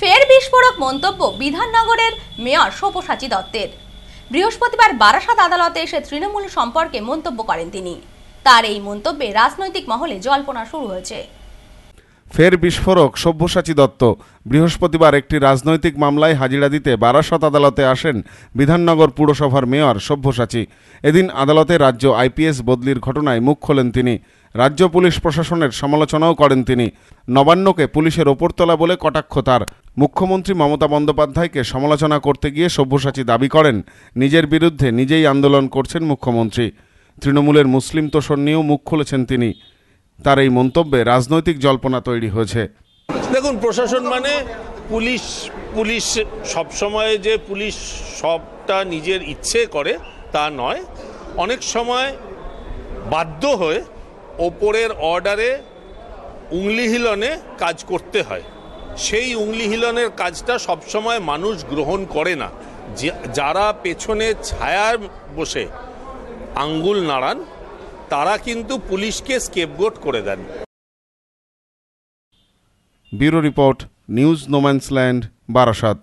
ফের বিস্ফোরক মন্তব্য বিধাননগরের মেয়র সব্যসাচী দত্তের বৃহস্পতিবার বারাসাত আদালতে এসে তৃণমূল সম্পর্কে মন্তব্য করেন তিনি তার এই মন্তব্যে রাজনৈতিক মহলে জল্পনা শুরু হয়েছে ফের বিস্ফোরক সব্যসাচী দত্ত বৃহস্পতিবার একটি রাজনৈতিক মামলায় হাজিরা দিতে বারাসত আদালতে আসেন বিধাননগর পুরসভার মেয়র সব্যসাচী এদিন আদালতে রাজ্য আইপিএস বদলির ঘটনায় মুখ খোলেন তিনি রাজ্য পুলিশ প্রশাসনের সমালোচনাও করেন তিনি নবান্নকে পুলিশের ওপরতলা বলে কটাক্ষ তার মুখ্যমন্ত্রী মমতা বন্দ্যোপাধ্যায়কে সমালোচনা করতে গিয়ে সব্যসাচী দাবি করেন নিজের বিরুদ্ধে নিজেই আন্দোলন করছেন মুখ্যমন্ত্রী তৃণমূলের মুসলিম তোষণ নিয়েও মুখ খুলেছেন তিনি তার এই মন্তব্যে রাজনৈতিক জল্পনা তৈরি হয়েছে দেখুন প্রশাসন মানে পুলিশ পুলিশ সবসময় যে পুলিশ সবটা নিজের ইচ্ছে করে তা নয় অনেক সময় বাধ্য হয়ে ওপরের অর্ডারে উংলিহিলনে কাজ করতে হয় সেই উংলিহিলনের কাজটা সবসময় মানুষ গ্রহণ করে না যারা পেছনে ছায়ার বসে আঙ্গুল নাড়ান তারা কিন্তু পুলিশকে স্কেপগোট করে দেন bureau report news no man's land Barasat